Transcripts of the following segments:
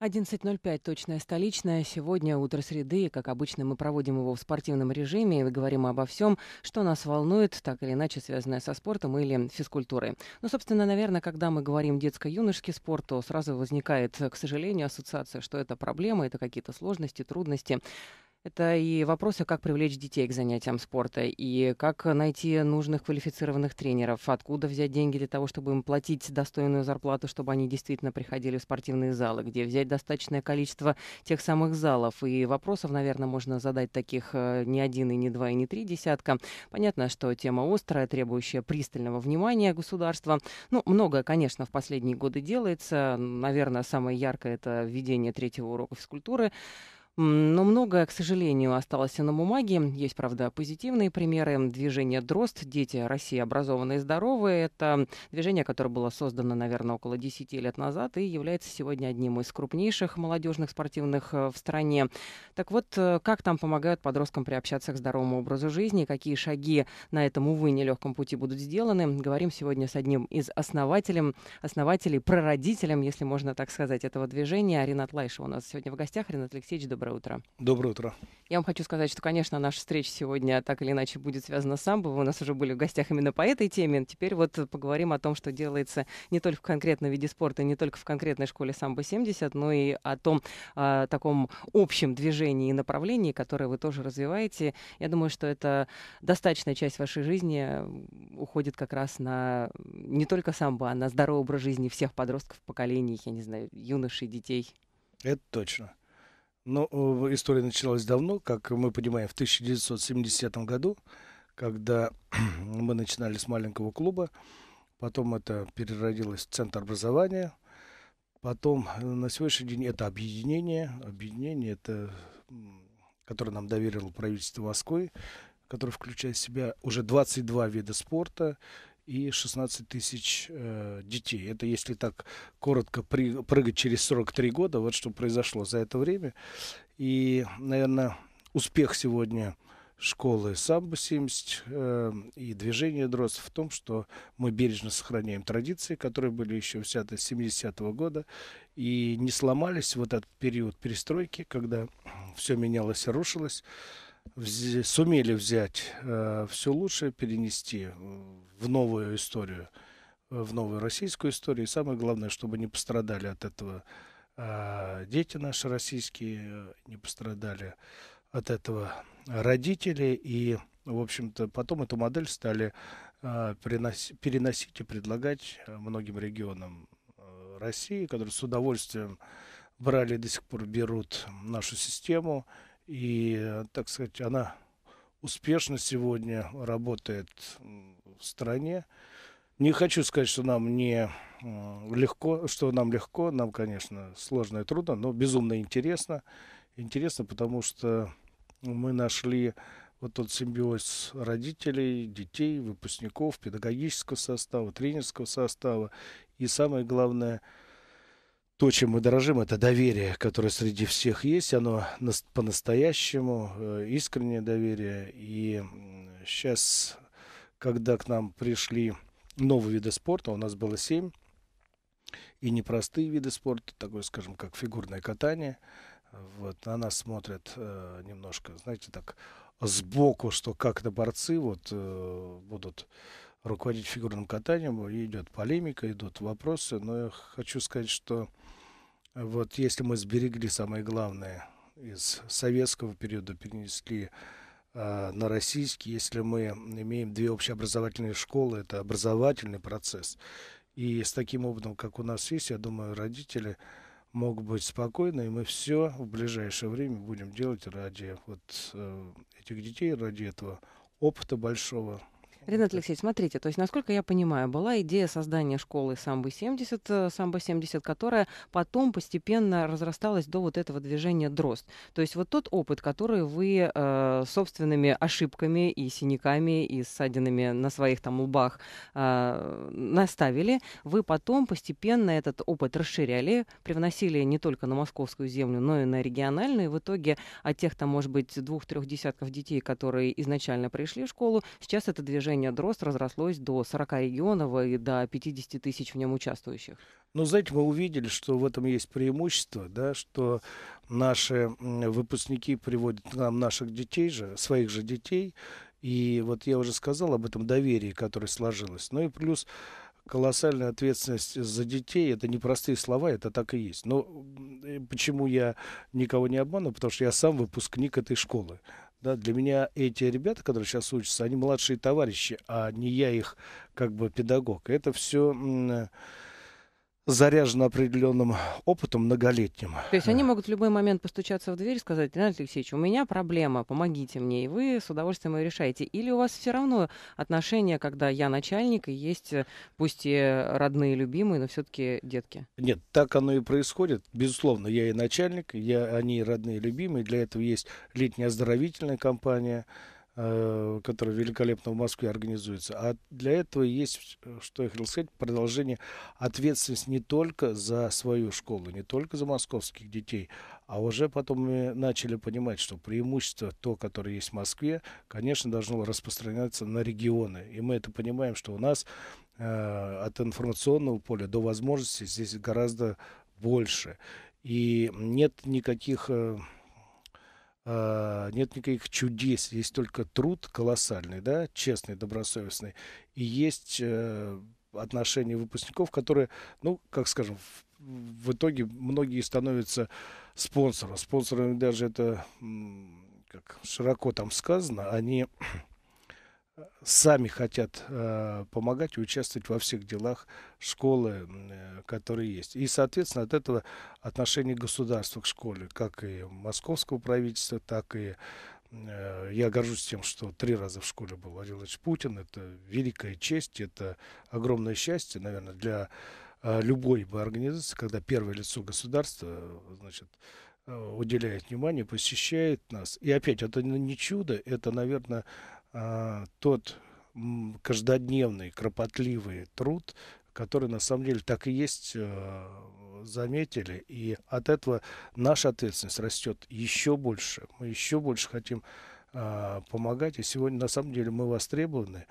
11.05, точная столичная. Сегодня утро среды, как обычно, мы проводим его в спортивном режиме и говорим обо всем, что нас волнует, так или иначе связанное со спортом или физкультурой. Ну, собственно, наверное, когда мы говорим детско-юношеский спорт, то сразу возникает, к сожалению, ассоциация, что это проблема, это какие-то сложности, трудности. Это и вопросы, как привлечь детей к занятиям спорта, и как найти нужных квалифицированных тренеров, откуда взять деньги для того, чтобы им платить достойную зарплату, чтобы они действительно приходили в спортивные залы, где взять достаточное количество тех самых залов. И вопросов, наверное, можно задать таких э, не один, и не два, и не три десятка. Понятно, что тема острая, требующая пристального внимания государства. Ну, многое, конечно, в последние годы делается. Наверное, самое яркое — это введение третьего урока физкультуры. Но многое, к сожалению, осталось и на бумаге. Есть, правда, позитивные примеры. Движение «Дрозд», «Дети России образованные и здоровые» — это движение, которое было создано, наверное, около 10 лет назад и является сегодня одним из крупнейших молодежных спортивных э, в стране. Так вот, э, как там помогают подросткам приобщаться к здоровому образу жизни, какие шаги на этом, увы, нелегком пути будут сделаны, говорим сегодня с одним из основателем, основателей, прародителем, если можно так сказать, этого движения. Ренат Лайшев у нас сегодня в гостях. Ренат Алексеевич, добрый доброе утро. Доброе утро. Я вам хочу сказать, что, конечно, наша встреча сегодня так или иначе будет связана с самбо. Вы у нас уже были в гостях именно по этой теме. Теперь вот поговорим о том, что делается не только в конкретном виде спорта, не только в конкретной школе самбо-70, но и о том э, таком общем движении и направлении, которое вы тоже развиваете. Я думаю, что это достаточная часть вашей жизни уходит как раз на не только самбо, а на здоровый образ жизни всех подростков, поколений, я не знаю, юношей, детей. Это точно. Но э, история началась давно, как мы понимаем, в 1970 году, когда мы начинали с маленького клуба, потом это переродилось в центр образования, потом э, на сегодняшний день это объединение, объединение, это, которое нам доверило правительство Москвы, которое включает в себя уже 22 вида спорта и 16 тысяч э, детей. Это если так коротко при, прыгать через 43 года, вот что произошло за это время. И, наверное, успех сегодня школы самбо-70 э, и движения дрозд в том, что мы бережно сохраняем традиции, которые были еще в 70-го года, и не сломались вот этот период перестройки, когда все менялось и рушилось, вз... сумели взять э, все лучшее, перенести в новую историю, э, в новую российскую историю. И самое главное, чтобы не пострадали от этого э, дети наши российские, э, не пострадали от этого родители. И, в общем-то, потом эту модель стали переносить и предлагать многим регионам России, которые с удовольствием брали и до сих пор берут нашу систему. И, так сказать, она успешно сегодня работает стране. Не хочу сказать, что нам не легко, что нам легко, нам, конечно, сложно и трудно, но безумно интересно. Интересно, потому что мы нашли вот тот симбиоз родителей, детей, выпускников, педагогического состава, тренерского состава. И самое главное, то, чем мы дорожим, это доверие, которое среди всех есть. Оно по-настоящему, э, искреннее доверие. И сейчас когда к нам пришли новые виды спорта, у нас было семь, и непростые виды спорта, такой, скажем, как фигурное катание. Вот, на нас смотрят э, немножко, знаете, так сбоку, что как-то борцы вот, э, будут руководить фигурным катанием, и идет полемика, идут вопросы, но я хочу сказать, что вот если мы сберегли самое главное из советского периода, перенесли Э, на российский, если мы имеем две общеобразовательные школы, это образовательный процесс. И с таким опытом, как у нас есть, я думаю, родители могут быть спокойны, и мы все в ближайшее время будем делать ради вот э, этих детей, ради этого опыта большого, Ренат Алексеевич, смотрите, то есть, насколько я понимаю, была идея создания школы самбо-70, э, самбо-70, которая потом постепенно разрасталась до вот этого движения дрозд. То есть вот тот опыт, который вы э, собственными ошибками и синяками, и ссадинами на своих там лбах э, наставили, вы потом постепенно этот опыт расширяли, привносили не только на московскую землю, но и на региональную, и в итоге от тех там, может быть, двух-трех десятков детей, которые изначально пришли в школу, сейчас это движение движение дрозд разрослось до 40 регионов и до 50 тысяч в нем участвующих. Ну, знаете, мы увидели, что в этом есть преимущество, да, что наши выпускники приводят к нам наших детей же, своих же детей, и вот я уже сказал об этом доверии, которое сложилось. Ну и плюс колоссальная ответственность за детей. Это не простые слова, это так и есть. Но э, почему я никого не обману, Потому что я сам выпускник этой школы. Да, для меня эти ребята, которые сейчас учатся, они младшие товарищи, а не я их как бы педагог. Это все заряжена определенным опытом многолетним. То есть они э. могут в любой момент постучаться в дверь и сказать, Леонид Алексеевич, у меня проблема, помогите мне, и вы с удовольствием ее решаете. Или у вас все равно отношения, когда я начальник, и есть э, пусть и родные, любимые, но все-таки детки? Нет, так оно и происходит. Безусловно, я и начальник, я, они и родные, любимые. Для этого есть летняя оздоровительная компания, Э, который великолепно в Москве организуется. А для этого есть, э, что я хотел сказать, продолжение ответственности не только за свою школу, не только за московских детей, а уже потом мы начали понимать, что преимущество, то, которое есть в Москве, конечно, должно распространяться на регионы. И мы это понимаем, что у нас э, от информационного поля до возможностей здесь гораздо больше. И нет никаких... Э, Э, нет никаких чудес, есть только труд колоссальный, да, честный, добросовестный. И есть э, отношения выпускников, которые, ну, как скажем, в в итоге многие становятся спонсором. Спонсорами даже это, как широко там сказано, они сами хотят э, помогать и участвовать во всех делах школы, э, которые есть. И, соответственно, от этого отношение государства к школе, как и московского правительства, так и э, я горжусь тем, что три раза в школе был Владимир Владимирович Путин. Это великая честь, это огромное счастье, наверное, для э, любой бы организации, когда первое лицо государства, значит, э, уделяет внимание, посещает нас. И опять, это не чудо, это, наверное, а, тот каждодневный, кропотливый труд, который на самом деле так и есть, э, заметили. И от этого наша ответственность растет еще больше. Мы еще больше хотим а, помогать. И сегодня на самом деле мы востребованы.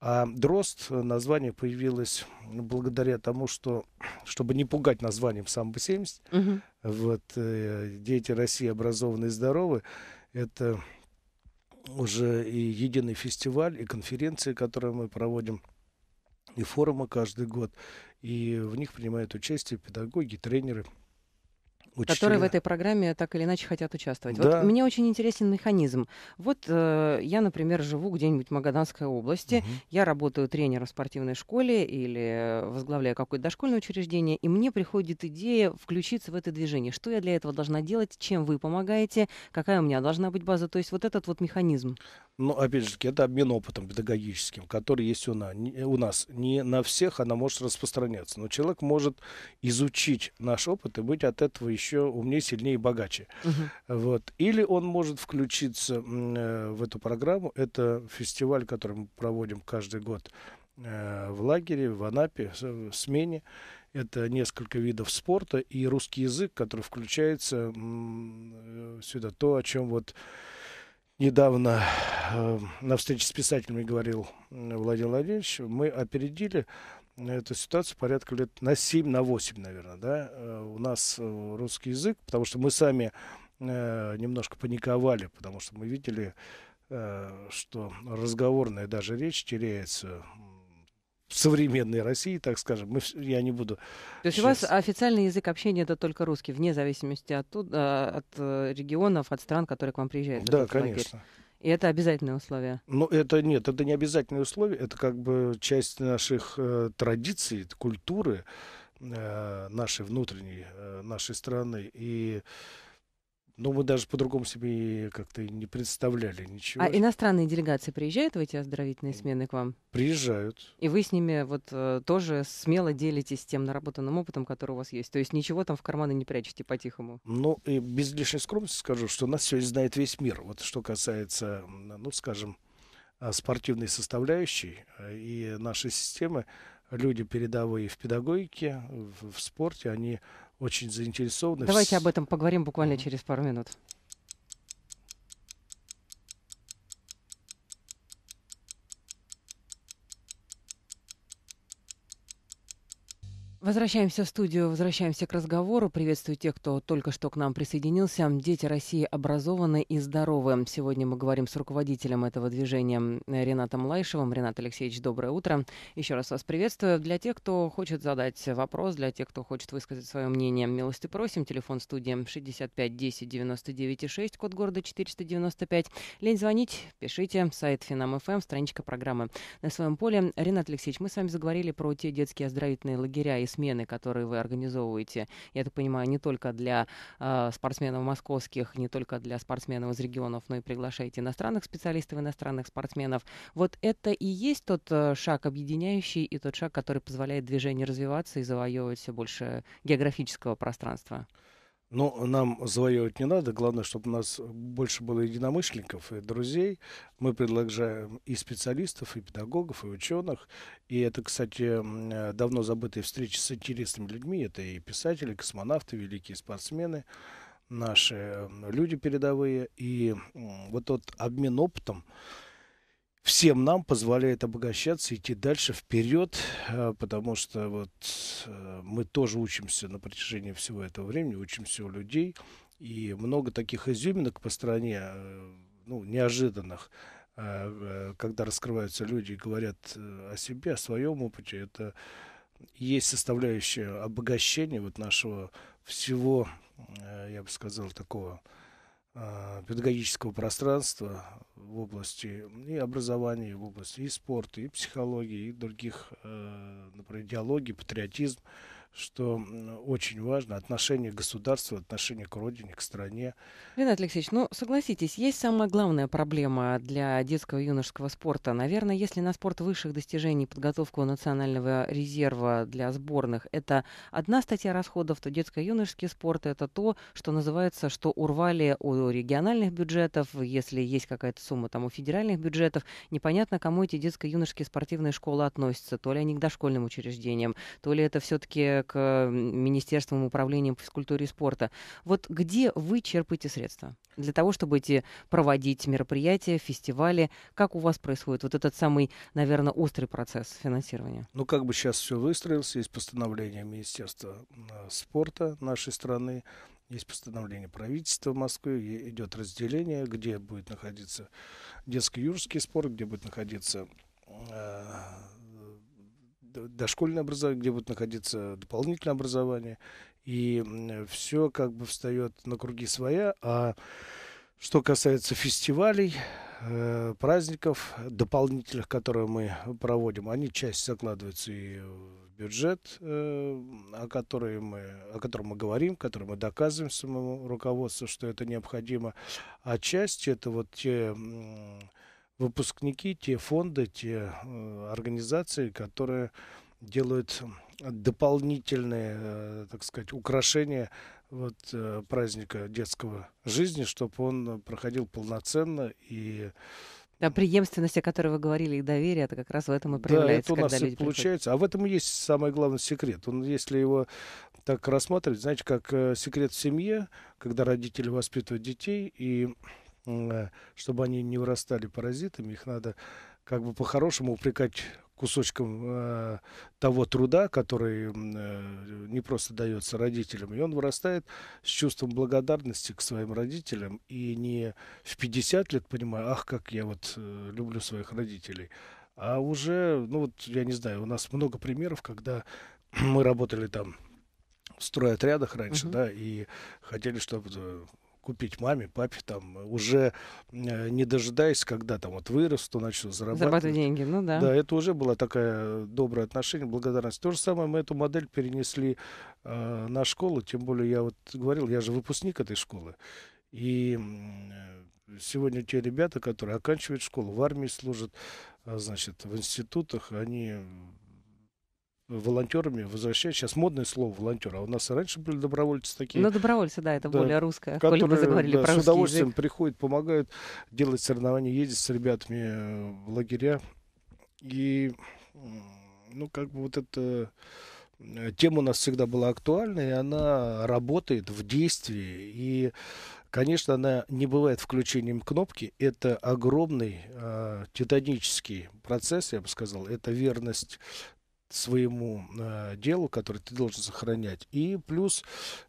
А дрозд э, название появилось благодаря тому, что чтобы не пугать названием самбо бы 70, угу. вот э, дети России образованные и здоровы, это уже и единый фестиваль, и конференции, которые мы проводим, и форумы каждый год. И в них принимают участие педагоги, тренеры – Учителя. которые в этой программе так или иначе хотят участвовать. Да. Вот мне очень интересен механизм. Вот э, я, например, живу где-нибудь в Магаданской области, угу. я работаю тренером в спортивной школе или возглавляю какое-то дошкольное учреждение, и мне приходит идея включиться в это движение. Что я для этого должна делать, чем вы помогаете, какая у меня должна быть база, то есть вот этот вот механизм. Но, ну, опять же, это обмен опытом педагогическим, который есть у нас. у нас. Не на всех она может распространяться, но человек может изучить наш опыт и быть от этого еще умнее, сильнее и богаче. Угу. Вот. Или он может включиться э, в эту программу. Это фестиваль, который мы проводим каждый год э, в лагере, в Анапе, в Смене. Это несколько видов спорта и русский язык, который включается э, сюда. То, о чем вот недавно э, на встрече с писателями говорил э, Владимир Владимирович, мы опередили э, эту ситуацию порядка лет на 7, на 8, наверное, да, э, у нас э, русский язык, потому что мы сами немножко паниковали, потому что мы видели, что разговорная даже речь теряется в современной России, так скажем. Мы, я не буду. То есть сейчас... у вас официальный язык общения это только русский, вне зависимости а, от, от э, регионов, от стран, которые к вам приезжают. Да, конечно. И это обязательное условие? Ну, это нет, это не обязательное условие, это как бы часть наших э, традиций, культуры э, нашей внутренней, э, нашей страны. И э, но ну, мы даже по-другому себе как-то не представляли ничего. А иностранные делегации приезжают в эти оздоровительные смены к вам? Приезжают. И вы с ними вот э, тоже смело делитесь тем наработанным опытом, который у вас есть? То есть ничего там в карманы не прячете по-тихому? Ну, и без лишней скромности скажу, что нас сегодня знает весь мир. Вот что касается, ну, скажем, а, спортивной составляющей э, и нашей системы, люди передовые в педагогике, в, в спорте, они очень заинтересованы. Давайте об этом поговорим буквально через пару минут. Возвращаемся в студию, возвращаемся к разговору. Приветствую тех, кто только что к нам присоединился. Дети России образованы и здоровы. Сегодня мы говорим с руководителем этого движения Ренатом Лайшевым. Ренат Алексеевич, доброе утро. Еще раз вас приветствую. Для тех, кто хочет задать вопрос, для тех, кто хочет высказать свое мнение, милости просим. Телефон студии 65 10 99 6, код города 495. Лень звонить, пишите. Сайт Финам.ФМ, эм, страничка программы на своем поле. Ренат Алексеевич, мы с вами заговорили про те детские оздоровительные лагеря и смены, которые вы организовываете, я так понимаю, не только для э, спортсменов московских, не только для спортсменов из регионов, но и приглашаете иностранных специалистов, иностранных спортсменов. Вот это и есть тот э, шаг объединяющий и тот шаг, который позволяет движению развиваться и завоевывать все больше географического пространства. Но нам завоевывать не надо. Главное, чтобы у нас больше было единомышленников и друзей. Мы предлагаем и специалистов, и педагогов, и ученых. И это, кстати, э, давно забытые встречи с интересными людьми. Это и писатели, и космонавты, великие спортсмены, наши э, люди передовые. И вот тот обмен опытом, всем нам позволяет обогащаться, идти дальше, вперед, э, потому что вот э, мы тоже учимся на протяжении всего этого времени, учимся у людей, и много таких изюминок по стране, э, ну, неожиданных, когда раскрываются люди и говорят о себе, о своем опыте, это есть составляющая обогащения вот нашего всего, я бы сказал, такого а, педагогического пространства в области и образования, в области и спорта, и психологии, и других, э, например, идеологии, патриотизм что очень важно отношение государства, отношение к родине, к стране. Ренат Алексеевич, ну согласитесь, есть самая главная проблема для детского и юношеского спорта. Наверное, если на спорт высших достижений подготовку национального резерва для сборных – это одна статья расходов, то детско-юношеский спорт – это то, что называется, что урвали у региональных бюджетов, если есть какая-то сумма там у федеральных бюджетов. Непонятно, кому эти детско-юношеские спортивные школы относятся. То ли они к дошкольным учреждениям, то ли это все-таки Э, к э, Министерствам управления физкультуры и спорта. Вот где вы черпаете средства для того, чтобы эти проводить мероприятия, фестивали? Как у вас происходит вот этот самый, наверное, острый процесс финансирования? Ну, как бы сейчас все выстроилось, есть постановление Министерства э, спорта нашей страны, есть постановление правительства Москвы, идет разделение, где будет находиться детский юрский спорт, где будет находиться дошкольное образование, где будет находиться дополнительное образование. И все как бы встает на круги своя. А что касается фестивалей, э, праздников дополнительных, которые мы проводим, они часть закладываются и в бюджет, э, о, которой мы, о котором мы говорим, который мы доказываем самому руководству, что это необходимо, а часть это вот те выпускники, те фонды, те э, организации, которые делают дополнительные, э, так сказать, украшения вот, э, праздника детского жизни, чтобы он проходил полноценно и а преемственность, о которой вы говорили, и доверие, это как раз в этом и проявляется. Да, это у нас и получается. Приходят. А в этом и есть самый главный секрет. Он, если его так рассматривать, знаете, как секрет в семье, когда родители воспитывают детей, и Э, чтобы они не вырастали паразитами, их надо как бы по-хорошему упрекать кусочком э, того труда, который э, не просто дается родителям. И он вырастает с чувством благодарности к своим родителям. И не в 50 лет понимаю, ах, как я вот э, люблю своих родителей. А уже, ну вот, я не знаю, у нас много примеров, когда мы работали там в стройотрядах раньше, угу. да, и хотели, чтобы э, купить маме, папе, там, уже э, не дожидаясь, когда там вот вырасту, начну зарабатывать. Зарабатывать деньги, ну да. Да, это уже было такое доброе отношение, благодарность. То же самое мы эту модель перенесли э, на школу, тем более я вот говорил, я же выпускник этой школы. И э, сегодня те ребята, которые оканчивают школу, в армии служат, а, значит, в институтах, они волонтерами возвращать. Сейчас модное слово волонтер, а у нас и раньше были добровольцы такие. Ну, добровольцы, да, это да, более русское. Которые, вы заговорили да, про с удовольствием язык. приходят, помогают делать соревнования, ездить с ребятами э, в лагеря. И, ну, как бы вот это э, тема у нас всегда была актуальна, и она работает в действии. И, конечно, она не бывает включением кнопки. Это огромный э, титанический процесс, я бы сказал. Это верность своему э, делу, который ты должен сохранять. И плюс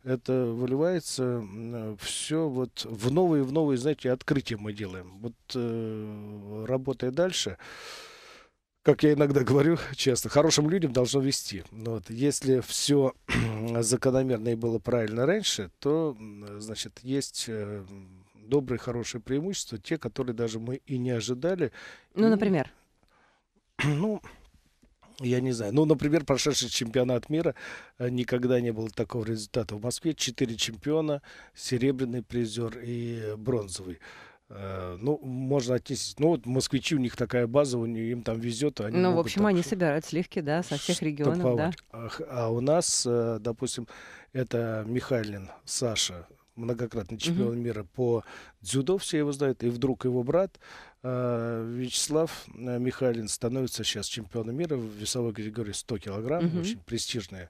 это выливается э, все вот в новые, в новые, знаете, открытия мы делаем. Вот э, работая дальше, как я иногда говорю честно, хорошим людям должно вести. Ну вот. Если все закономерно и было правильно раньше, то, значит, есть э, добрые, хорошие преимущества, те, которые даже мы и не ожидали. Ну, например? Ну... Я не знаю. Ну, например, прошедший чемпионат мира э, никогда не было такого результата. В Москве четыре чемпиона, серебряный призер и бронзовый. Э, ну, можно отнести. Ну, вот москвичи, у них такая база, у них, им там везет. Они ну, в общем, они собирают сливки, да, со всех регионов, да. А, а у нас, э, допустим, это Михайлин Саша, многократный чемпион угу. мира по дзюдо, все его знают, и вдруг его брат а, Вячеслав э, Михайлин становится сейчас чемпионом мира в весовой категории 100 килограмм. Угу. Очень престижная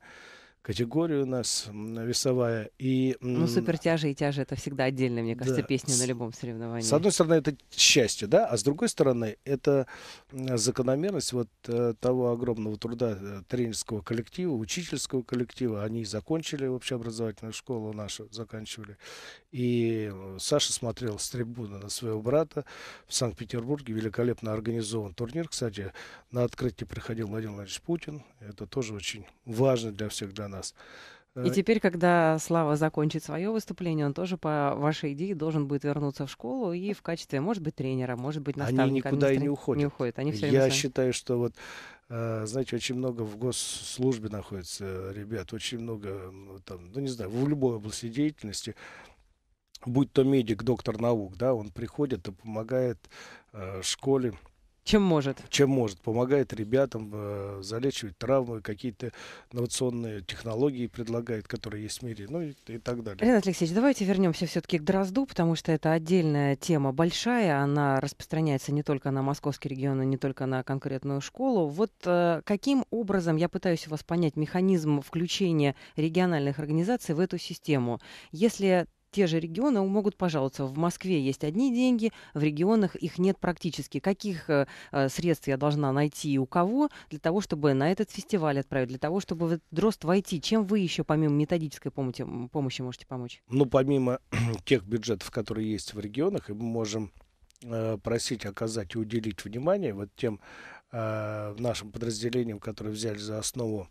категория у нас весовая. И, ну, супертяжи и тяжи — это всегда отдельно, мне кажется, да. песня на любом соревновании. С одной стороны, это счастье, да, а с другой стороны, это закономерность вот э, того огромного труда э, тренерского коллектива, учительского коллектива. Они закончили общеобразовательную школу нашу, заканчивали. И э, Саша смотрел с трибуны на своего брата в Санкт-Петербурге. Великолепно организован турнир. Кстати, на открытие приходил Владимир Владимирович Путин. Это тоже очень важно для всех, для нас. И э, теперь, когда Слава закончит свое выступление, он тоже по вашей идее должен будет вернуться в школу и в качестве, может быть, тренера, может быть, наставника. Они никуда и не уходят. Не уходят. Они все Я считаю, что вот, э, знаете, очень много в госслужбе находится ребят, очень много, там, ну не знаю, в любой области деятельности будь то медик, доктор наук, да, он приходит и помогает э, школе. Чем может? Чем может. Помогает ребятам э, залечивать травмы, какие-то инновационные технологии предлагает, которые есть в мире, ну и, и так далее. Ренат Алексеевич, давайте вернемся все-таки к Дрозду, потому что это отдельная тема большая, она распространяется не только на московский регион, а не только на конкретную школу. Вот э, каким образом, я пытаюсь у вас понять, механизм включения региональных организаций в эту систему? Если те же регионы могут пожаловаться. В Москве есть одни деньги, в регионах их нет практически. Каких э, э, средств я должна найти и у кого для того, чтобы на этот фестиваль отправить, для того, чтобы в дрозд войти? Чем вы еще помимо методической помощи, помощи можете помочь? Ну, помимо тех бюджетов, которые есть в регионах, мы можем э, просить оказать и уделить внимание вот тем э, нашим подразделениям, которые взяли за основу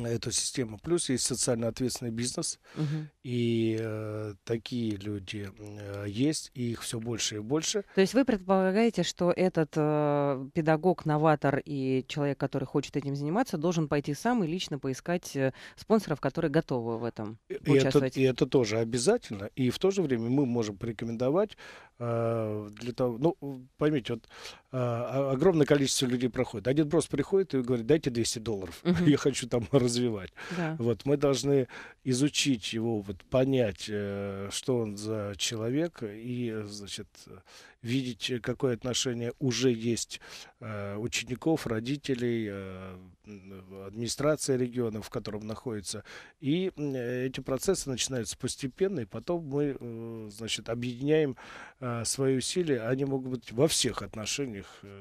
эту систему. Плюс есть социально ответственный бизнес, угу. и э, такие люди э, есть, и их все больше и больше. То есть вы предполагаете, что этот э, педагог, новатор и человек, который хочет этим заниматься, должен пойти сам и лично поискать э, спонсоров, которые готовы в этом и участвовать? И это, и это тоже обязательно, и в то же время мы можем порекомендовать э, для того, ну, поймите, вот а, а, огромное количество людей проходит. Один просто приходит и говорит, дайте 200 долларов, угу. я хочу там развивать. Да. Вот, мы должны изучить его вот понять, э, что он за человек, и, значит, видеть, какое отношение уже есть э, учеников, родителей, э, администрация региона, в котором находится. И эти процессы начинаются постепенно, и потом мы, значит, объединяем свои усилия. Они могут быть во всех отношениях своих... Э,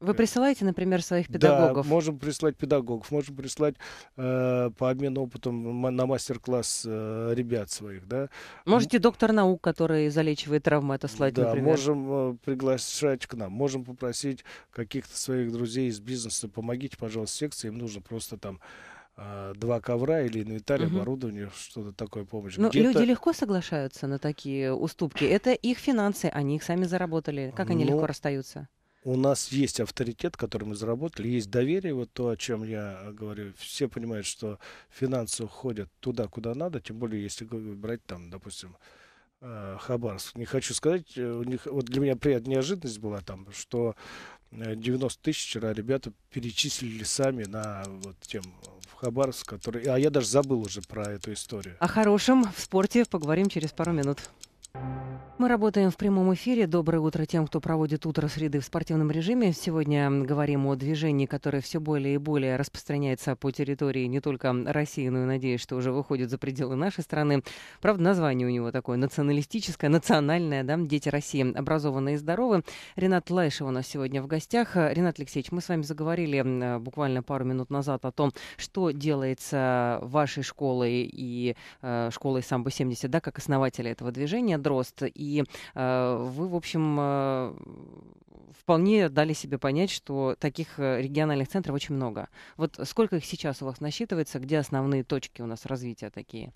Вы присылаете, например, своих педагогов? Да, можем прислать педагогов, можем прислать э, по обмену опытом на мастер-класс э, ребят своих, да. Можете доктор наук, который залечивает травмы, это слать, да, например? Да, можем э, приглашать к нам, можем попросить каких-то своих друзей из бизнеса, помогите, пожалуйста, секции, им нужно просто там э, два ковра или инвентарь, угу. оборудование, что-то такое помощь. Но люди легко соглашаются на такие уступки. Это их финансы, они их сами заработали. Как они ну, легко расстаются? у нас есть авторитет, который мы заработали, есть доверие, вот то, о чем я э, говорю. Все понимают, что финансы уходят туда, куда надо, тем более, если брать там, допустим, э, Хабаровск. Не хочу сказать, э, у них, вот для меня приятная неожиданность была там, что 90 тысяч вчера ребята перечислили сами на вот тем в Хабаровск, который... А я даже забыл уже про эту историю. О хорошем в спорте поговорим через пару минут. Мы работаем в прямом эфире. Доброе утро тем, кто проводит утро среды в спортивном режиме. Сегодня говорим о движении, которое все более и более распространяется по территории не только России, но и, надеюсь, что уже выходит за пределы нашей страны. Правда, название у него такое националистическое, национальное, да, «Дети России образованные и здоровы». Ренат Лайшев у нас сегодня в гостях. Ренат Алексеевич, мы с вами заговорили буквально пару минут назад о том, что делается вашей школой и э, школой самбо-70, да, как основателя этого движения дрозд. И э, вы, в общем, э, вполне дали себе понять, что таких э, региональных центров очень много. Вот сколько их сейчас у вас насчитывается? Где основные точки у нас развития такие?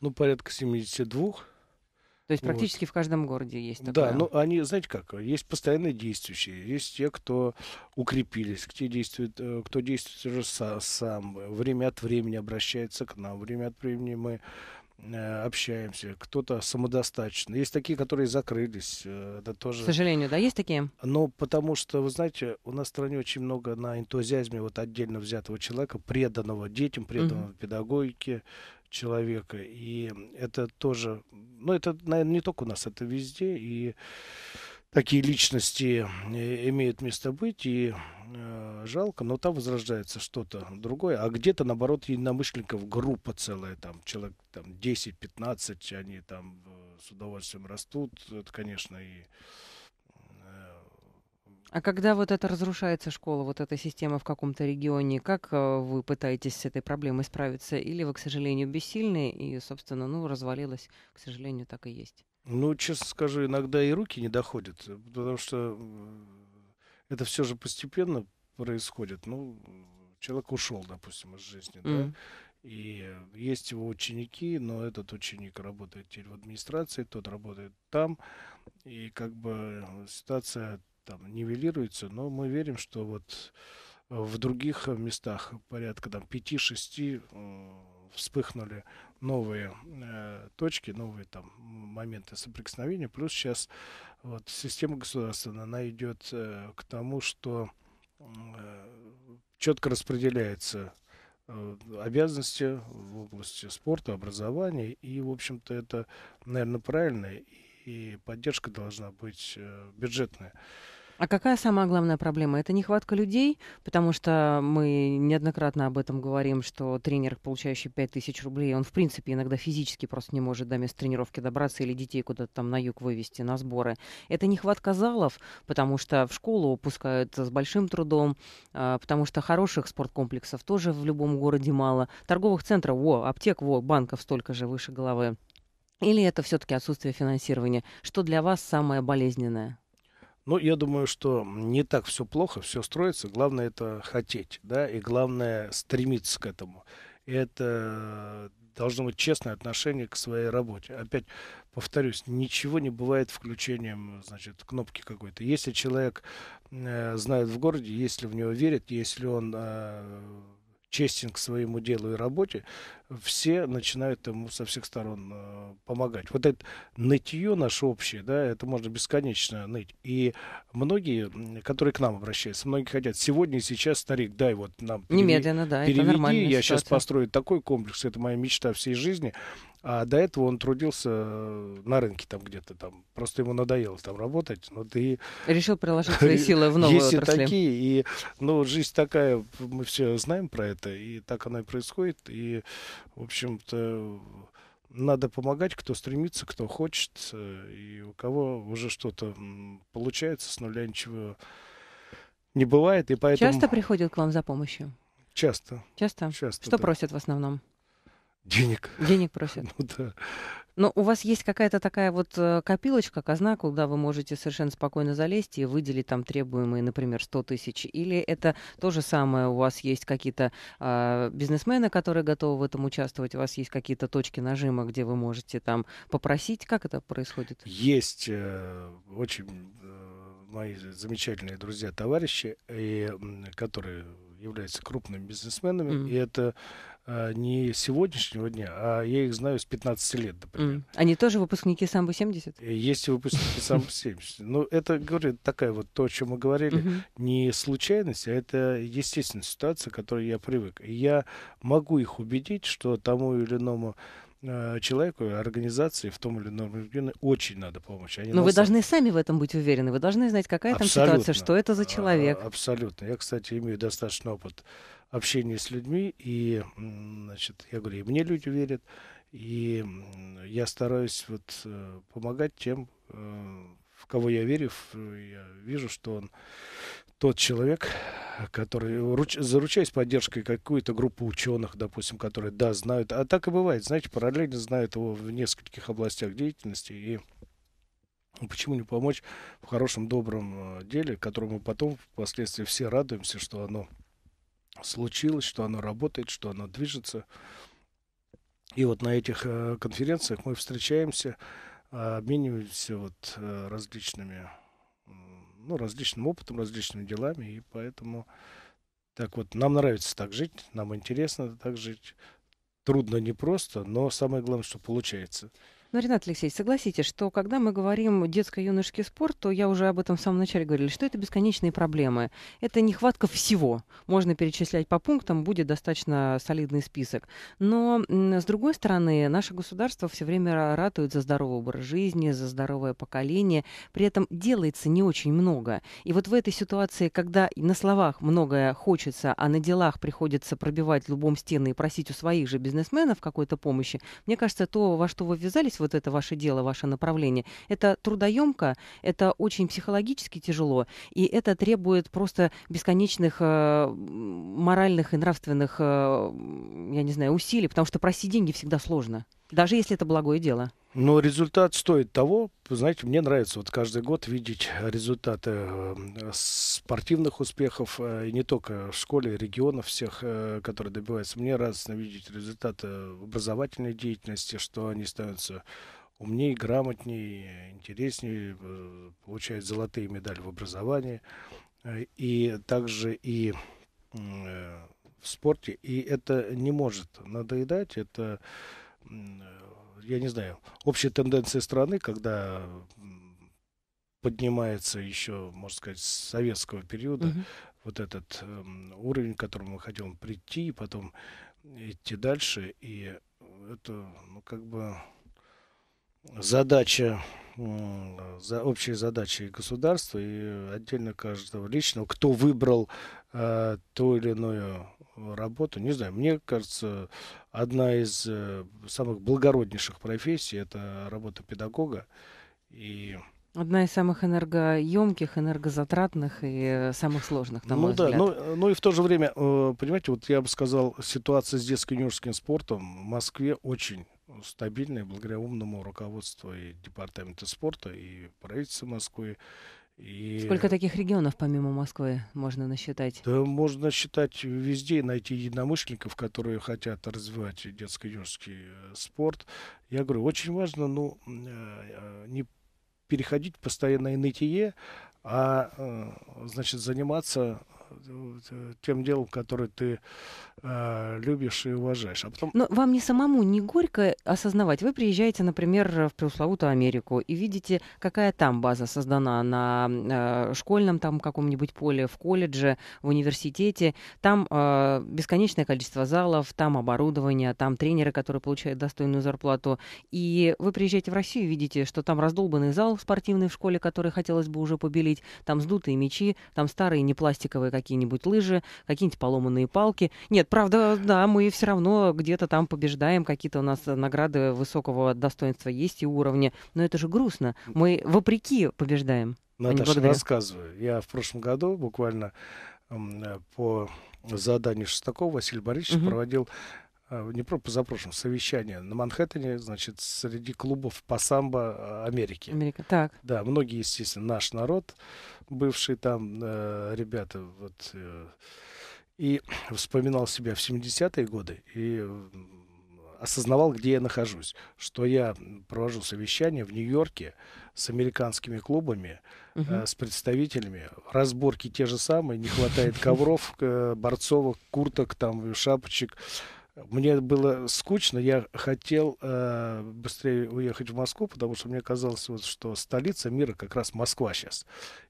Ну, порядка 72. То есть практически вот. в каждом городе есть такое. Да, ну, но они, знаете как, есть постоянно действующие, есть те, кто укрепились, кто действует, кто действует уже сам, время от времени обращается к нам, время от времени мы Э, общаемся, кто-то самодостаточный. Есть такие, которые закрылись. Э, это тоже... К сожалению, да, есть такие? Но ну, потому что, вы знаете, у нас в стране очень много на энтузиазме вот отдельно взятого человека, преданного детям, преданного угу. педагогике человека. И это тоже, ну, это, наверное, не только у нас, это везде. И такие личности э, имеют место быть, и э, жалко, но там возрождается что-то другое, а где-то, наоборот, единомышленников группа целая, там, человек там 10-15, они там э, с удовольствием растут, это, конечно, и... А когда вот это разрушается школа, вот эта система в каком-то регионе, как вы пытаетесь с этой проблемой справиться? Или вы, к сожалению, бессильны и, собственно, ну, развалилась, к сожалению, так и есть? Ну, честно скажу, иногда и руки не доходят, э, потому что это все же постепенно происходит. Ну, человек ушел, допустим, из жизни, mm-hmm. да, и э, есть его ученики, но этот ученик работает теперь в администрации, тот работает там, и как бы э, ситуация там нивелируется, но мы верим, что вот в других местах порядка там 5-6 вспыхнули новые э, точки, новые там моменты соприкосновения. Плюс сейчас вот система государственная, она идет э, к тому, что э, четко распределяется э, обязанности в области спорта, образования. И, в общем-то, это, наверное, правильно. И поддержка должна быть э, бюджетная. А какая самая главная проблема? Это нехватка людей, потому что мы неоднократно об этом говорим, что тренер, получающий 5000 рублей, он, в принципе, иногда физически просто не может до места тренировки добраться или детей куда-то там на юг вывести на сборы. Это нехватка залов, потому что в школу пускают с большим трудом, а, потому что хороших спорткомплексов тоже в любом городе мало. Торговых центров, во, аптек, во, банков столько же выше головы. Или это все-таки отсутствие финансирования? Что для вас самое болезненное? Ну, я думаю, что не так все плохо, все строится. Главное это хотеть, да, и главное стремиться к этому. это должно быть честное отношение к своей работе. Опять повторюсь, ничего не бывает включением, значит, кнопки какой-то. Если человек э, знает в городе, если в него верит, если он э, честен к своему делу и работе, все начинают ему со всех сторон э, помогать. Вот это нытье наше общее, да, это можно бесконечно ныть. И многие, которые к нам обращаются, многие хотят сегодня и сейчас, старик, дай вот нам переведи, Немедленно, да, переведи, это нормальная я ситуация. сейчас построю такой комплекс, это моя мечта всей жизни. А до этого он трудился э, на рынке там где-то там. Просто ему надоело там работать. Но ты... Решил приложить свои силы в новую Есть отрасли. и такие. И, ну, жизнь такая, мы все знаем про это, и так оно и происходит. И в общем-то, надо помогать, кто стремится, кто хочет, э, и у кого уже что-то получается, с нуля ничего не бывает, и поэтому... Часто приходят к вам за помощью? Часто. Часто? Часто, Что да. просят в основном? Денег. Денег просят? Ну да. Но у вас есть какая-то такая вот э, копилочка, казна, куда вы можете совершенно спокойно залезть и выделить там требуемые, например, 100 тысяч? Или это то же самое? У вас есть какие-то э, бизнесмены, которые готовы в этом участвовать? У вас есть какие-то точки нажима, где вы можете там попросить? Как это происходит? Есть э, очень э, мои замечательные друзья, товарищи, и, которые являются крупными бизнесменами, mm-hmm. и это Э, не сегодняшнего дня, а я их знаю с 15 лет, например. Mm. Они тоже выпускники Самбу-70? Э, есть и выпускники Самбу-70. Ну это, говорю, такая вот то, о чем мы говорили, mm-hmm. не случайность, а это естественная ситуация, к которой я привык. И я могу их убедить, что тому или иному Э, человеку, организации в том или ином регионе очень надо помощь. Они Но вы должны сами в этом быть уверены. Вы должны знать, какая Абсолютно. там ситуация, что это за а, человек. Абсолютно. Я, кстати, имею достаточно опыт общения с людьми. И, значит, я говорю, и мне люди верят. И я стараюсь вот э, помогать тем, э, в кого я верю. Я вижу, что он тот человек, который, руч, заручаясь поддержкой какой-то группы ученых, допустим, которые, да, знают, а так и бывает, знаете, параллельно знают его в нескольких областях деятельности, и почему не помочь в хорошем, добром э, деле, которому потом впоследствии все радуемся, что оно случилось, что оно работает, что оно движется. И вот на этих э, конференциях мы встречаемся, обмениваемся вот э, различными ну, различным опытом, различными делами, и поэтому так вот, нам нравится так жить, нам интересно так жить. Трудно, непросто, но самое главное, что получается. Ну, Ренат Алексеевич, согласитесь, что когда мы говорим детско-юношеский спорт, то я уже об этом в самом начале говорила, что это бесконечные проблемы. Это нехватка всего. Можно перечислять по пунктам, будет достаточно солидный список. Но, с другой стороны, наше государство все время ратует за здоровый образ жизни, за здоровое поколение. При этом делается не очень много. И вот в этой ситуации, когда на словах многое хочется, а на делах приходится пробивать лбом стены и просить у своих же бизнесменов какой-то помощи, мне кажется, то, во что вы ввязались, развивать вот это ваше дело, ваше направление. Это трудоемко, это очень психологически тяжело, и это требует просто бесконечных э, моральных и нравственных, э, я не знаю, усилий, потому что просить деньги всегда сложно, даже если это благое дело. Но результат стоит того, знаете, мне нравится вот каждый год видеть результаты э, спортивных успехов, э, и не только в школе, регионов всех, э, которые добиваются. Мне радостно видеть результаты образовательной деятельности, что они становятся умнее, грамотнее, интереснее, получают золотые медали в образовании, и также и в спорте. И это не может надоедать, это я не знаю, общая тенденция страны, когда поднимается еще, можно сказать, с советского периода угу. вот этот э, уровень, к которому мы хотим прийти, и потом идти дальше. И это, ну, как бы задача, э, за, общая задача и государства, и отдельно каждого личного, кто выбрал э, ту или иную работу. Не знаю, мне кажется, одна из э, самых благороднейших профессий, это работа педагога. И Одна из самых энергоемких, энергозатратных и э, самых сложных, на ну, мой да, взгляд. да ну, э, ну и в то же время, понимаете, вот я бы сказал, ситуация с детско юношеским спортом в Москве очень стабильная благодаря умному руководству и департамента спорта, и правительства Москвы, и... Сколько таких регионов помимо Москвы можно насчитать? Да, можно считать везде, найти единомышленников, которые хотят развивать детско-юношеский э, спорт. Я говорю, очень важно, ну, э, э, не переходить постоянно и нытье, а, значит, заниматься тем делом, которое ты Э, любишь и уважаешь. А потом... Но вам не самому не горько осознавать. Вы приезжаете, например, в пресловутую Америку и видите, какая там база создана на э, школьном там каком-нибудь поле, в колледже, в университете. Там э, бесконечное количество залов, там оборудование, там тренеры, которые получают достойную зарплату. И вы приезжаете в Россию и видите, что там раздолбанный зал спортивный в школе, который хотелось бы уже побелить. Там сдутые мечи, там старые не пластиковые какие-нибудь лыжи, какие-нибудь поломанные палки. Нет, нет, правда, да, мы все равно где-то там побеждаем, какие-то у нас э, награды высокого достоинства есть и уровня. Но это же грустно. Мы вопреки побеждаем. А Наташа, а рассказываю. Я в прошлом году буквально э, по заданию Шестакова Василий Борисович угу. проводил э, не про позапрошлом совещание на Манхэттене, значит, среди клубов по самбо Америки. Америка, так. Да, многие, естественно, наш народ, бывшие там э, ребята, вот э, и вспоминал себя в 70-е годы и осознавал, где я нахожусь, что я провожу совещания в Нью-Йорке с американскими клубами, Uh -huh. э, с представителями. Разборки те же самые, не хватает ковров, э, борцовок, курток, там, шапочек, мне было скучно, я хотел э, быстрее уехать в Москву, потому что мне казалось, вот, что столица мира как раз Москва сейчас.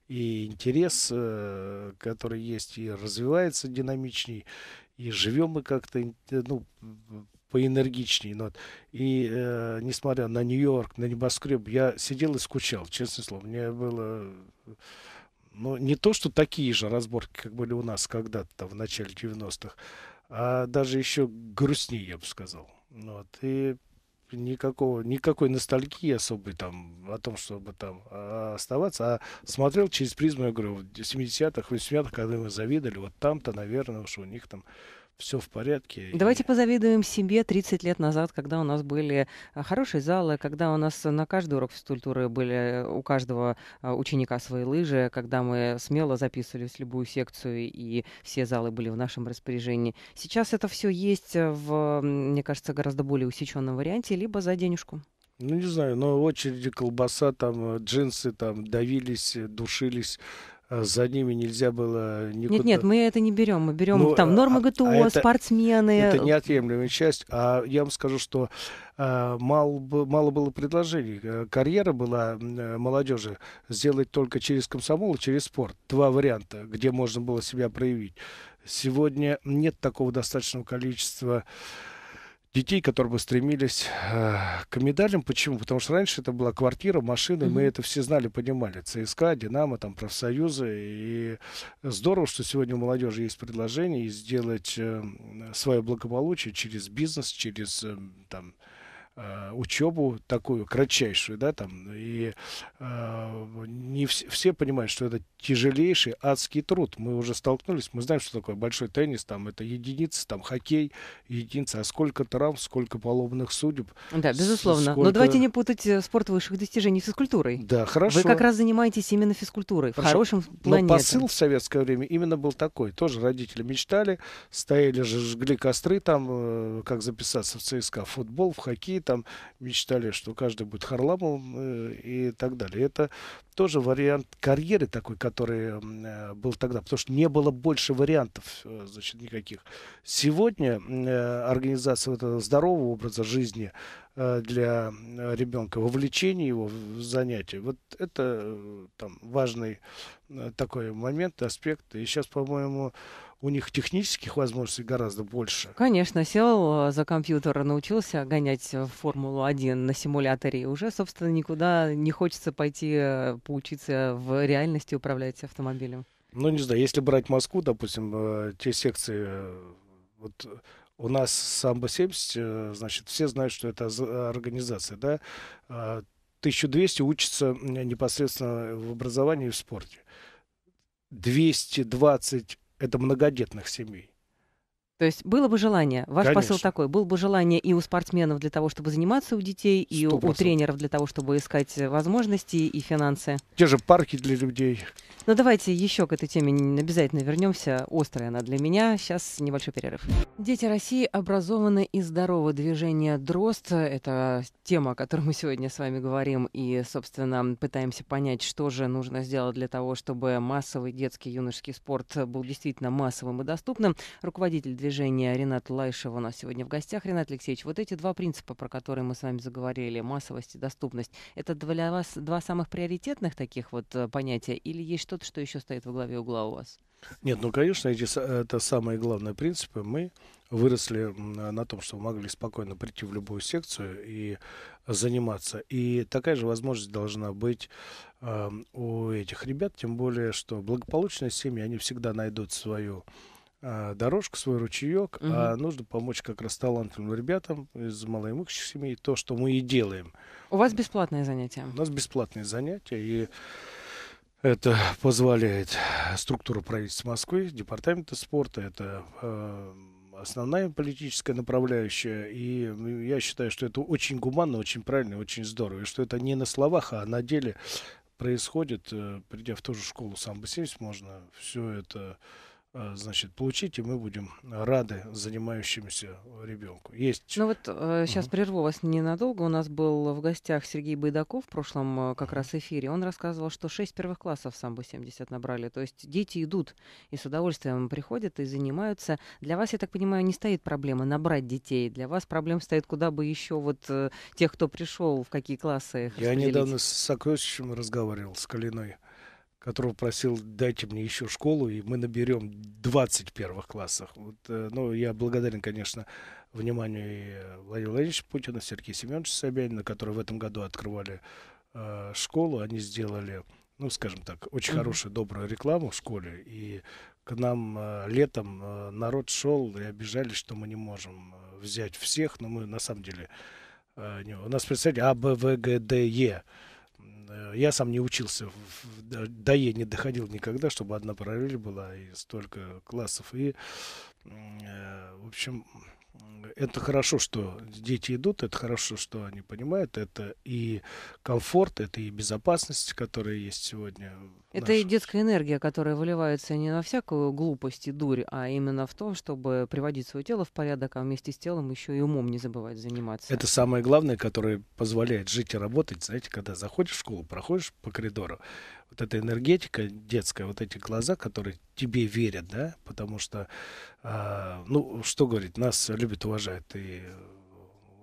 И интерес, э, который есть, и развивается динамичней, и живем мы как-то, э, ну, поэнергичнее. Но, и э, несмотря на Нью-Йорк, на небоскреб, я сидел и скучал, честное слово. Мне было... Ну, не то, что такие же разборки, как были у нас когда-то, в начале 90-х, а даже еще грустнее, я бы сказал. Ну вот. И никакого, никакой ностальгии особой там о том, чтобы там а, оставаться, а смотрел через призму, я говорю, в 70-х, 80-х, когда мы завидовали, вот там-то, наверное, уж у них там все в порядке. Давайте и... позавидуем себе 30 лет назад, когда у нас были э, хорошие залы, когда у нас на каждый урок физкультуры были э, у каждого э, ученика свои лыжи, когда мы смело записывались в любую секцию, и все залы были в нашем распоряжении. Сейчас это все есть в, мне кажется, гораздо более усеченном варианте, либо за денежку. Ну, не знаю, но очереди колбаса, там, джинсы, там, давились, душились а за ними нельзя было никуда... Нет, нет, мы это не берем, мы берем ну, там а, нормы ГТО, а это, спортсмены. Это неотъемлемая часть, а я вам скажу, что э, а, мало, мало было предложений. Э, карьера была э, молодежи сделать только через комсомол и через спорт. Два варианта, где можно было себя проявить. Сегодня нет такого достаточного количества детей, которые бы стремились э, к медалям. Почему? Потому что раньше это была квартира, машина, mm-hmm. мы это все знали, понимали. ЦСКА, Динамо, там, профсоюзы. И здорово, что сегодня у молодежи есть предложение сделать э, свое благополучие через бизнес, через э, там, Э, учебу такую кратчайшую, да, там, и э, не вс все понимают, что это тяжелейший адский труд. Мы уже столкнулись, мы знаем, что такое большой теннис, там, это единицы, там, хоккей, единица, а сколько травм, сколько поломанных судеб. Да, безусловно. Сколько... Но давайте не путать э, спорт высших достижений физкультурой. Да, хорошо. Вы как раз занимаетесь именно физкультурой, хорошо. в хорошем плане. Но посыл этого. в советское время именно был такой. Тоже родители мечтали, стояли, жгли костры там, э, как записаться в ЦСКА, футбол, в хоккей, там мечтали, что каждый будет Харламовым э, и так далее. Это тоже вариант карьеры такой, который э, был тогда, потому что не было больше вариантов, э, значит, никаких. Сегодня организация вот этого здорового образа жизни для ребенка, вовлечение его в занятия, вот это там важный такой момент, аспект. И сейчас, по-моему, у них технических возможностей гораздо больше. Конечно, сел э, за компьютер, научился гонять э, Формулу-1 на симуляторе, и уже, собственно, никуда не хочется пойти э, поучиться в реальности управлять автомобилем. Ну, не знаю, если брать Москву, допустим, те секции, вот у нас самбо-70, значит, все знают, что это организация, да, 1200 а, учатся непосредственно в образовании и в спорте. 220 это многодетных семей. То есть было бы желание, ваш Конечно. посыл такой, было бы желание и у спортсменов для того, чтобы заниматься у детей, и 100%. у тренеров для того, чтобы искать э, возможности и финансы. Те же парки для людей. Ну давайте еще к этой теме обязательно вернемся. Острая она для меня. Сейчас небольшой перерыв. Дети России образованы и здоровы. Движение дрозд – это тема, о которой мы сегодня с вами говорим. И, собственно, пытаемся понять, что же нужно сделать для того, чтобы массовый детский юношеский спорт был действительно массовым и доступным. Руководитель движения Ренат Лайшева. у нас сегодня в гостях. Ренат Алексеевич, вот эти два принципа, про которые мы с вами заговорили, массовость и доступность, это для вас два самых приоритетных таких вот э, понятия или есть что-то, что еще стоит во главе угла у вас? Нет, ну, конечно, эти, это самые главные принципы. Мы выросли на том, что могли спокойно прийти в любую секцию и заниматься. И такая же возможность должна быть э, у этих ребят, тем более, что благополучные семьи, они всегда найдут свою а, дорожку, свой ручеек, угу. а нужно помочь как раз талантливым ребятам из малоимущих семей, то, что мы и делаем. У вас бесплатные занятия? У нас бесплатные занятия, и это позволяет структура правительства Москвы, департамента спорта, это а, основная политическая направляющая, и я считаю, что это очень гуманно, очень правильно, очень здорово, и что это не на словах, а на деле происходит, э, придя в ту же школу сам бы сесть, можно все это Э, значит, получите, мы будем рады занимающемуся ребенку. Есть. Ну вот э, сейчас угу. прерву вас ненадолго. У нас был в гостях Сергей Байдаков в прошлом э, как раз эфире. Он рассказывал, что шесть первых классов в самбо 70 набрали. То есть дети идут и с удовольствием приходят и занимаются. Для вас, я так понимаю, не стоит проблема набрать детей. Для вас проблем стоит куда бы еще вот э, тех, кто пришел, в какие классы их Я недавно с Сокровищем разговаривал, с Калиной которого просил, дайте мне еще школу, и мы наберем 20 первых классах. Вот, э, ну, я благодарен, конечно, вниманию и э, Владимира Владимировича Путина, Сергея Семеновича Собянина, которые в этом году открывали э, школу. Они сделали, ну, скажем так, очень mm-hmm. хорошую, добрую рекламу в школе. И к нам э, летом э, народ шел и обижались, что мы не можем э, взять всех, но мы на самом деле... Э, не, у нас, представьте, А, Б, В, Г, Д, Е. Я сам не учился, до Е не доходил никогда, чтобы одна параллель была и столько классов. И, э, в общем, это хорошо, что дети идут, это хорошо, что они понимают, это и комфорт, это и безопасность, которая есть сегодня. Это и детская энергия, которая выливается не на всякую глупость и дурь, а именно в том, чтобы приводить свое тело в порядок, а вместе с телом еще и умом не забывать заниматься. Это самое главное, которое позволяет жить и работать. Знаете, когда заходишь в школу, проходишь по коридору, вот эта энергетика детская, вот эти глаза, которые тебе верят, да, потому что, э, ну, что говорить, нас любят, уважают и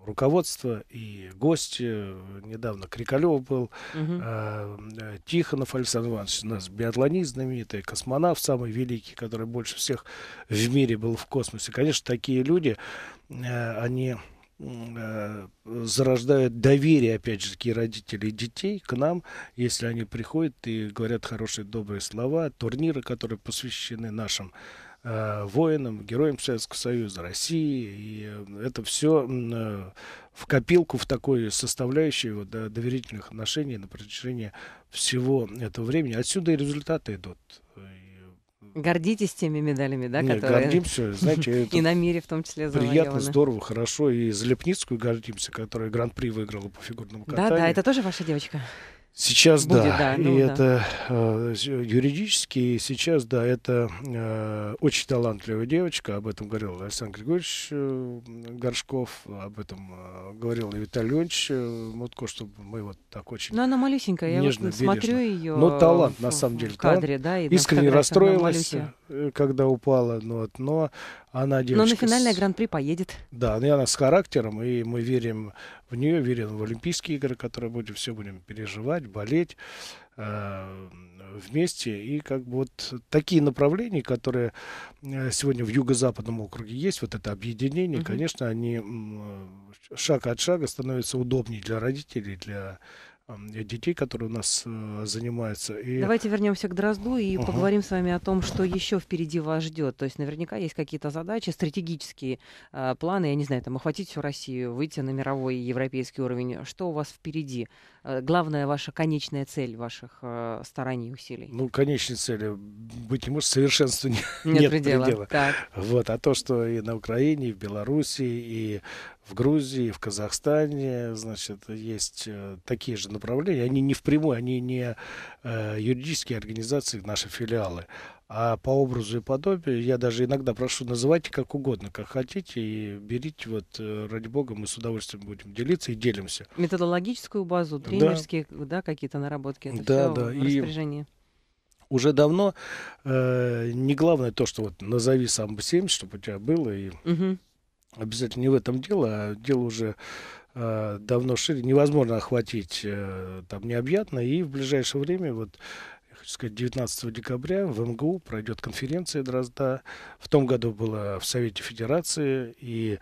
руководство, и гости. Недавно Крикалев был, угу. э, Тихонов Александр Иванович, у нас биатлонист знаменитый, космонавт самый великий, который больше всех в мире был в космосе. Конечно, такие люди, э, они Э, зарождают доверие, опять же, такие родители детей к нам, если они приходят и говорят хорошие, добрые слова, турниры, которые посвящены нашим э, воинам, героям Советского Союза, России. И э, это все в копилку, в такой составляющей вот, да, доверительных отношений на протяжении всего этого времени. Отсюда и результаты идут. Гордитесь теми медалями, да, Нет, которые... гордимся, знаете... И на мире в том числе завоеваны. Приятно, здорово, хорошо. И за Лепницкую гордимся, которая гран-при выиграла по фигурному катанию. Да, да, это тоже ваша девочка? Сейчас Будет, да. да и ну да. это э, юридически, сейчас да, это э, очень талантливая девочка, об этом говорил Александр Григорьевич э, Горшков, об этом э, говорил и Виталий Леонидович э, Мутко, чтобы мы вот так очень Но ну, она малюсенькая, я нежно, вот смотрю бережно. ее Но талант, в, на самом деле, в кадре, талант. да, и Искренне расстроилась, э, когда упала, но, но она девочка... Но на финальное гран-при поедет. Да, но ну она с характером, и мы верим в нее, верим в Олимпийские игры, которые будем, все будем переживать, болеть э, вместе. И как бы вот такие направления, которые э, сегодня в юго-западном округе есть, вот это объединение, угу. конечно, они шаг от шага становятся удобнее для родителей, для детей, которые у нас э, занимаются. И... Давайте вернемся к Дрозду и угу. поговорим с вами о том, что еще впереди вас ждет. То есть наверняка есть какие-то задачи, стратегические э, планы, я не знаю, там охватить всю Россию, выйти на мировой европейский уровень. Что у вас впереди? Э, главная ваша конечная цель ваших э, стараний и усилий? Ну, конечной цели быть может, совершенству нет, нет предела. предела. Вот, а то, что и на Украине, и в Беларуси, и в Грузии, в Казахстане, значит, есть э, такие же направления. Они не впрямую, они не э, юридические организации, наши филиалы, а по образу и подобию я даже иногда прошу, называйте как угодно, как хотите, и берите, вот, э, ради бога, мы с удовольствием будем делиться и делимся. Методологическую базу, тренерские, да, да какие-то наработки, это да, да. распоряжение. И уже давно э, не главное то, что вот назови сам 7, чтобы у тебя было, и... Угу обязательно не в этом дело, а дело уже э, давно шире, невозможно охватить э, там необъятно, и в ближайшее время, вот, я хочу сказать, 19 декабря в МГУ пройдет конференция Дрозда, в том году была в Совете Федерации, и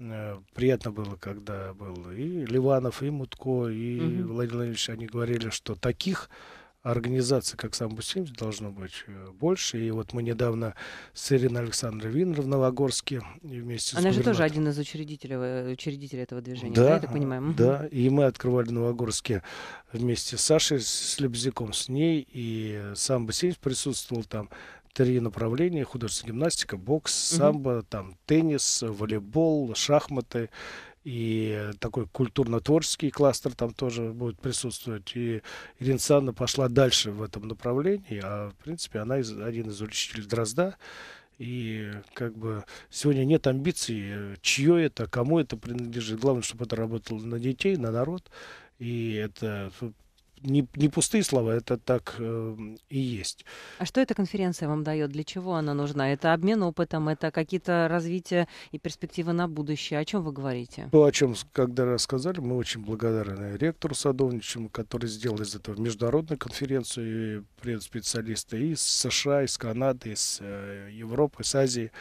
э, приятно было, когда был и Ливанов, и Мутко, и угу. Владимир Владимирович, они говорили, что таких организации, как сам Бусимс, должно быть э, больше. И вот мы недавно с Ириной Александровной Вин в Новогорске вместе Она с же тоже один из учредителей, э, учредителей этого движения, да, да, я так понимаю? Да, и мы открывали в Новогорске вместе с Сашей Слебзяком, с ней, и сам Бусимс присутствовал там три направления: художественная гимнастика, бокс, самбо, угу. там теннис, волейбол, шахматы и такой культурно-творческий кластер там тоже будет присутствовать. И Ирина Санна пошла дальше в этом направлении, а в принципе она из, один из уличителей Дрозда. И как бы сегодня нет амбиций, чье это, кому это принадлежит. Главное, чтобы это работало на детей, на народ. И это не, не пустые слова, это так э, и есть. А что эта конференция вам дает? Для чего она нужна? Это обмен опытом, это какие-то развития и перспективы на будущее. О чем вы говорите? То, ну, о чем когда рассказали, мы очень благодарны ректору Садовничему, который сделал из этого международную конференцию, и предспециалисты из США, из Канады, из э, Европы, из Азии.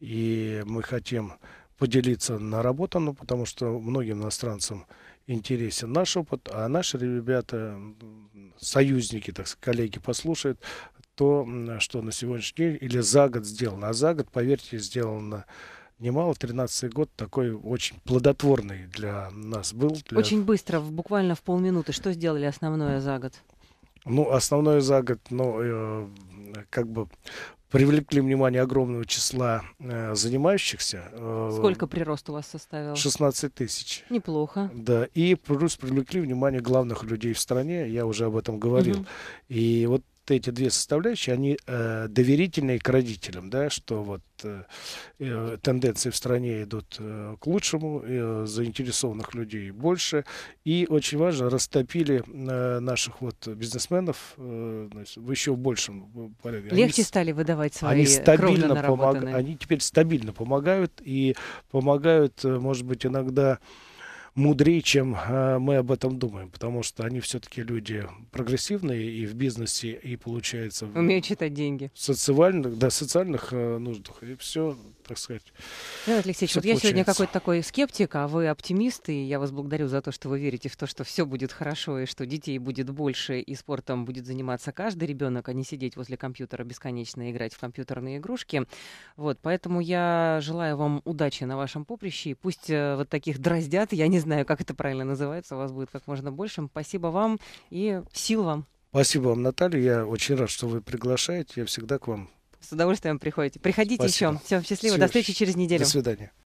И мы хотим поделиться наработанным, ну, потому что многим иностранцам интересен наш опыт, а наши ребята, союзники, так сказать, коллеги послушают то, что на сегодняшний день или за год сделано. А за год, поверьте, сделано немало. 13 год такой очень плодотворный для нас был. Для... Очень быстро, буквально в полминуты. Что сделали основное за год? Ну, основное за год, ну, э, как бы привлекли внимание огромного числа э, занимающихся. Э, Сколько прирост у вас составил? 16 тысяч. Неплохо. Да, и плюс привлекли внимание главных людей в стране, я уже об этом говорил. Угу. И вот эти две составляющие, они э, доверительные к родителям, да, что вот э, э тенденции в стране идут э, к лучшему, э, заинтересованных людей больше, и очень важно, растопили э, наших вот бизнесменов э, значит, в еще большем э, порядке. Легче они, стали выдавать свои они стабильно помогают, Они теперь стабильно помогают и помогают, э, может быть, иногда мудрее, чем э, мы об этом думаем, потому что они все-таки люди прогрессивные и в бизнесе, и получается... Умеют читать деньги. Социальных, да, социальных э, нуждах, и все, так сказать. Леонид Алексеевич, вот я сегодня какой-то такой скептик, а вы оптимист, и я вас благодарю за то, что вы верите в то, что все будет хорошо, и что детей будет больше, и спортом будет заниматься каждый ребенок, а не сидеть возле компьютера бесконечно и играть в компьютерные игрушки. Вот, поэтому я желаю вам удачи на вашем поприще, и пусть э, вот таких дроздят я не не знаю, как это правильно называется, у вас будет как можно больше. Спасибо вам и сил вам. Спасибо вам, Наталья. Я очень рад, что вы приглашаете. Я всегда к вам. С удовольствием приходите. Приходите Спасибо. еще. Все, счастливо. Все. До встречи через неделю. До свидания.